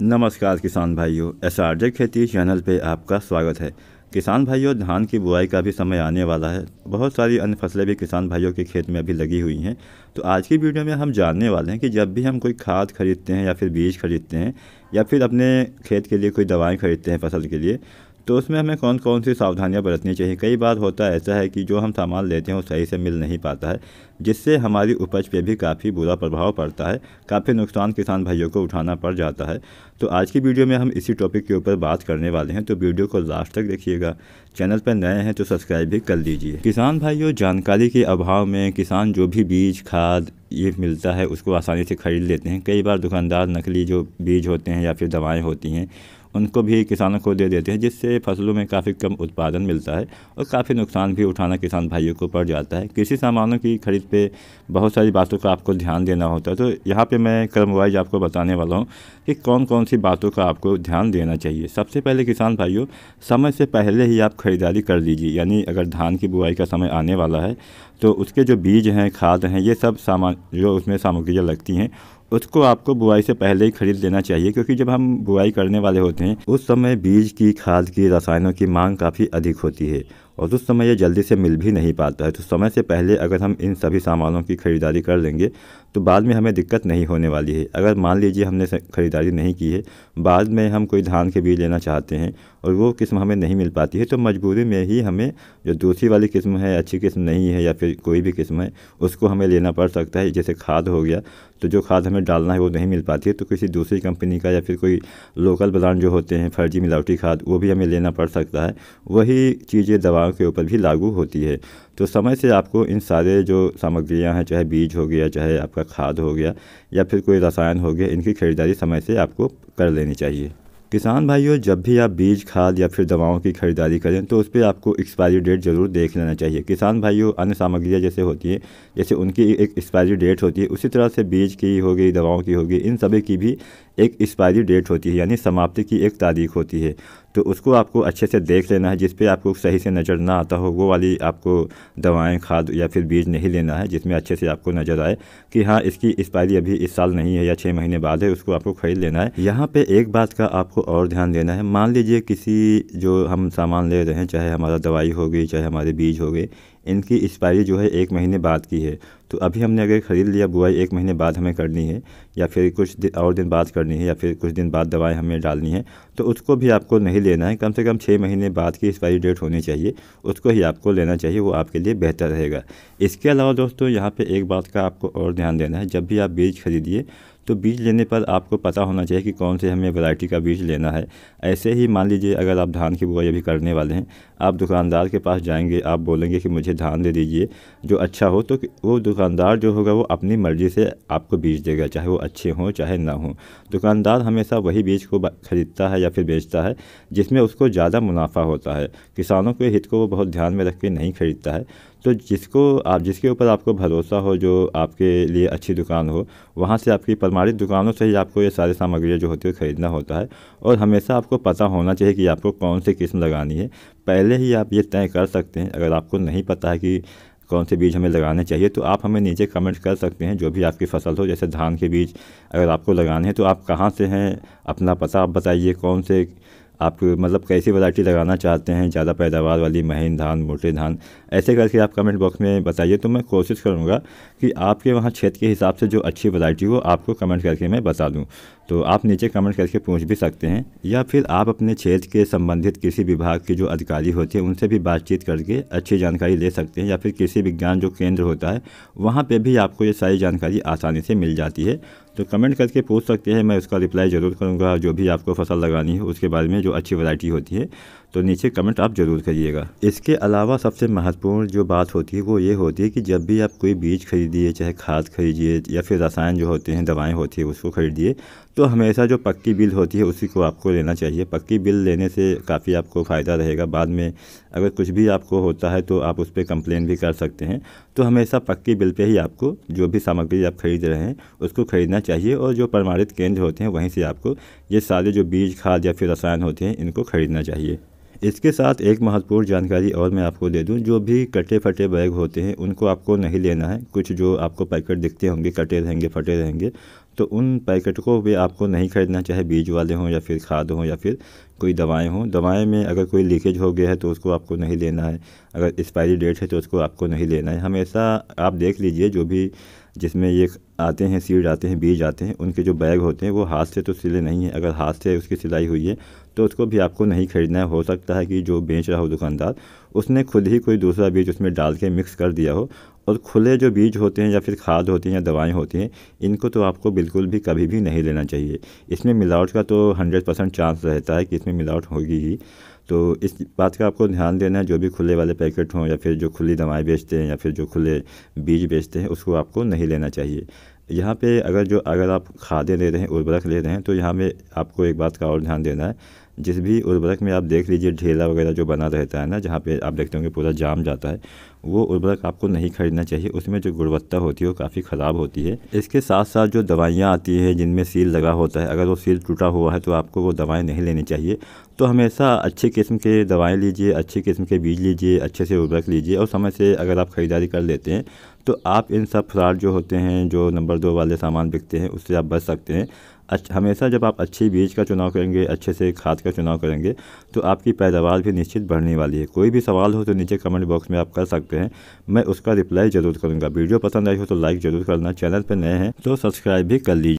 नमस्कार किसान भाइयों एस आर जे खेती चैनल पे आपका स्वागत है किसान भाइयों धान की बुआई का भी समय आने वाला है बहुत सारी अन्य फसलें भी किसान भाइयों के खेत में अभी लगी हुई हैं तो आज की वीडियो में हम जानने वाले हैं कि जब भी हम कोई खाद खरीदते हैं या फिर बीज खरीदते हैं या फिर अपने खेत के लिए कोई दवाएँ खरीदते हैं फसल के लिए तो उसमें हमें कौन कौन सी सावधानियां बरतनी चाहिए कई बार होता ऐसा है कि जो हम सामान लेते हैं वो सही से मिल नहीं पाता है जिससे हमारी उपज पे भी काफ़ी बुरा प्रभाव पड़ता है काफ़ी नुकसान किसान भाइयों को उठाना पड़ जाता है तो आज की वीडियो में हम इसी टॉपिक के ऊपर बात करने वाले हैं तो वीडियो को लास्ट तक देखिएगा चैनल पर नए हैं तो सब्सक्राइब भी कर लीजिए किसान भाइयों जानकारी के अभाव में किसान जो भी बीज खाद ये मिलता है उसको आसानी से खरीद लेते हैं कई बार दुकानदार नकली जो बीज होते हैं या फिर दवाएँ होती हैं उनको भी किसानों को दे देते हैं जिससे फसलों में काफ़ी कम उत्पादन मिलता है और काफ़ी नुकसान भी उठाना किसान भाइयों को पड़ जाता है कृषि सामानों की खरीद पे बहुत सारी बातों का आपको ध्यान देना होता है तो यहाँ पे मैं क्रम वाइज आपको बताने वाला हूँ कि कौन कौन सी बातों का आपको ध्यान देना चाहिए सबसे पहले किसान भाइयों समय से पहले ही आप खरीदारी कर लीजिए यानी अगर धान की बुआई का समय आने वाला है तो उसके जो बीज हैं खाद हैं ये सब सामान जो उसमें सामग्रियाँ लगती हैं उसको आपको बुआई से पहले ही खरीद लेना चाहिए क्योंकि जब हम बुआई करने वाले होते हैं उस समय बीज की खाद की रसायनों की मांग काफ़ी अधिक होती है और उस समय ये जल्दी से मिल भी नहीं पाता है तो समय से पहले अगर हम इन सभी सामानों की ख़रीदारी कर लेंगे तो बाद में हमें दिक्कत नहीं होने वाली है अगर मान लीजिए हमने ख़रीदारी नहीं की है बाद में हम कोई धान के बीज लेना चाहते हैं और वो किस्म हमें नहीं मिल पाती है तो मजबूरी में ही हमें जो दूसरी वाली किस्म है अच्छी किस्म नहीं है या फिर कोई भी किस्म है उसको हमें लेना पड़ सकता है जैसे खाद हो गया तो जो खाद हमें डालना है वो नहीं मिल पाती है तो किसी दूसरी कंपनी का या फिर कोई लोकल ब्रांड जो होते हैं फर्जी मिलावटी खाद वो भी हमें लेना पड़ सकता है वही चीज़ें दवाओं के ऊपर भी लागू होती है तो समय से आपको इन सारे जो सामग्रियाँ हैं चाहे बीज हो गया चाहे आपका खाद हो गया या फिर कोई रसायन हो गया इनकी खरीदारी समय से आपको कर लेनी चाहिए किसान भाइयों जब भी आप बीज खाद या फिर दवाओं की खरीदारी करें तो उस पर आपको एक्सपायरी डेट ज़रूर देख लेना चाहिए किसान भाइयों अन्य सामग्रियाँ जैसे होती हैं जैसे उनकी एक एक्सपायरी डेट होती है उसी तरह से बीज की होगी दवाओं की होगी इन सभी की भी एक एक्सपायरी डेट होती है यानी समाप्ति की एक तारीख होती है तो उसको आपको अच्छे से देख लेना है जिस पे आपको सही से नज़र ना आता हो वो वाली आपको दवाएं खाद या फिर बीज नहीं लेना है जिसमें अच्छे से आपको नज़र आए कि हाँ इसकी एक्सपायरी अभी इस साल नहीं है या छः महीने बाद है उसको आपको खरीद लेना है यहाँ पर एक बात का आपको और ध्यान देना है मान लीजिए किसी जो हम सामान ले रहे हैं चाहे हमारा दवाई होगी चाहे हमारे बीज हो गए इनकी एक्सपायरी जो है एक महीने बाद की है तो अभी हमने अगर ख़रीद लिया बुआई एक महीने बाद हमें करनी है या फिर कुछ दिन और दिन बाद करनी है या फिर कुछ दिन बाद दवाएं हमें डालनी है तो उसको भी आपको नहीं लेना है कम से कम छः महीने बाद की एक्सपायरी डेट होनी चाहिए उसको ही आपको लेना चाहिए वो आपके लिए बेहतर रहेगा इसके अलावा दोस्तों यहाँ पर एक बात का आपको और ध्यान देना है जब भी आप बीज खरीदिए तो बीज लेने पर आपको पता होना चाहिए कि कौन से हमें वैरायटी का बीज लेना है ऐसे ही मान लीजिए अगर आप धान की बुआई अभी करने वाले हैं आप दुकानदार के पास जाएंगे आप बोलेंगे कि मुझे धान दे दीजिए जो अच्छा हो तो वो दुकानदार जो होगा वो अपनी मर्ज़ी से आपको बीज देगा चाहे वो अच्छे हों चाहे ना हों दुकानदार हमेशा वही बीज को ख़रीदता है या फिर बेचता है जिसमें उसको ज़्यादा मुनाफा होता है किसानों के हित को वो बहुत ध्यान में रख के नहीं खरीदता है तो जिसको आप जिसके ऊपर आपको भरोसा हो जो आपके लिए अच्छी दुकान हो वहाँ से आपकी प्रमाणित दुकानों से ही आपको ये सारी सामग्रियाँ जो होती है ख़रीदना होता है और हमेशा आपको पता होना चाहिए कि आपको कौन सी किस्म लगानी है पहले ही आप ये तय कर सकते हैं अगर आपको नहीं पता है कि कौन से बीज हमें लगाने चाहिए तो आप हमें नीचे कमेंट कर सकते हैं जो भी आपकी फसल हो जैसे धान के बीज अगर आपको लगाने हैं तो आप कहाँ से हैं अपना पता आप बताइए कौन से आप मतलब कैसी वैरायटी लगाना चाहते हैं ज़्यादा पैदावार वाली महीन धान मोटे धान ऐसे करके आप कमेंट बॉक्स में बताइए तो मैं कोशिश करूँगा कि आपके वहाँ क्षेत्र के हिसाब से जो अच्छी वैरायटी हो आपको कमेंट करके मैं बता दूँ तो आप नीचे कमेंट करके पूछ भी सकते हैं या फिर आप अपने क्षेत्र के संबंधित किसी विभाग के जो अधिकारी होते हैं उनसे भी बातचीत करके अच्छी जानकारी ले सकते हैं या फिर किसी विज्ञान जो केंद्र होता है वहाँ पे भी आपको ये सारी जानकारी आसानी से मिल जाती है तो कमेंट करके पूछ सकते हैं मैं उसका रिप्लाई ज़रूर करूँगा जो भी आपको फसल लगानी है उसके बारे में जो अच्छी वैरायटी होती है तो नीचे कमेंट आप ज़रूर करिएगा इसके अलावा सबसे महत्वपूर्ण जो बात होती है वो ये होती है कि जब भी आप कोई बीज खरीदिए चाहे खाद खरीदिए या फिर रसायन जो होते हैं दवाएँ होती है उसको खरीदिए तो हमेशा जो पक्की बिल होती है उसी को आपको लेना चाहिए पक्की बिल लेने से काफ़ी आपको फ़ायदा रहेगा बाद में अगर कुछ भी आपको होता है तो आप उस पर कंप्लेन भी कर सकते हैं तो हमेशा पक्की बिल पे ही आपको जो भी सामग्री आप खरीद रहे हैं उसको खरीदना चाहिए और जो प्रमाणित केंद्र होते हैं वहीं से आपको ये सारे जो बीज खाद या फिर रसायन होते हैं इनको खरीदना चाहिए इसके साथ एक महत्वपूर्ण जानकारी और मैं आपको दे दूं जो भी कटे फटे बैग होते हैं उनको आपको नहीं लेना है कुछ जो आपको पैकेट दिखते होंगे कटे रहेंगे फटे रहेंगे तो उन पैकेट को भी आपको नहीं खरीदना चाहे बीज वाले हों या फिर खाद हों या फिर कोई दवाएं हों दवाएं में अगर कोई लीकेज हो गया है तो उसको आपको नहीं लेना है अगर एक्सपायरी डेट है तो उसको आपको नहीं लेना है हमेशा आप देख लीजिए जो भी जिसमें ये आते हैं सीड आते हैं बीज आते हैं उनके जो बैग होते हैं वो हाथ से तो सिले नहीं हैं अगर हाथ से उसकी सिलाई हुई है तो उसको भी आपको नहीं खरीदना है हो सकता है कि जो बेच रहा हो दुकानदार उसने खुद ही कोई दूसरा बीज उसमें डाल के मिक्स कर दिया हो और खुले जो बीज होते हैं या फिर खाद होती हैं या दवाएं होती हैं इनको तो आपको बिल्कुल भी कभी भी नहीं लेना चाहिए इसमें मिलावट का तो हंड्रेड परसेंट चांस रहता है कि इसमें मिलावट होगी ही तो इस बात का आपको ध्यान देना है जो भी खुले वाले पैकेट हों या फिर जो खुली दवाएँ बेचते हैं या फिर जो खुले बीज बेचते हैं उसको आपको नहीं लेना चाहिए यहाँ पे अगर जो अगर आप खादें ले रहे हैं उर्वरक ले रहे हैं तो यहाँ पर आपको एक बात का और ध्यान देना है जिस भी उर्वरक में आप देख लीजिए ढेला वगैरह जो बना रहता है ना जहाँ पे आप देखते होंगे पूरा जाम जाता है वो उर्वरक आपको नहीं खरीदना चाहिए उसमें जो गुणवत्ता होती है वो काफ़ी ख़राब होती है इसके साथ साथ जो दवाइयाँ आती हैं जिनमें सील लगा होता है अगर वो सील टूटा हुआ है तो आपको वो दवाएँ नहीं लेनी चाहिए तो हमेशा अच्छी किस्म के दवाएँ लीजिए अच्छी किस्म के बीज लीजिए अच्छे से उर्वरक लीजिए और समय से अगर आप ख़रीदारी कर लेते हैं तो आप इन सब फ्रॉड जो होते हैं जो नंबर दो वाले सामान बिकते हैं उससे आप बच सकते हैं अच्छा हमेशा जब आप अच्छे बीज का चुनाव करेंगे अच्छे से खाद का चुनाव करेंगे तो आपकी पैदावार भी निश्चित बढ़ने वाली है कोई भी सवाल हो तो नीचे कमेंट बॉक्स में आप कर सकते हैं मैं उसका रिप्लाई ज़रूर करूँगा वीडियो पसंद आई हो तो लाइक ज़रूर करना चैनल पर नए हैं तो सब्सक्राइब भी कर लीजिए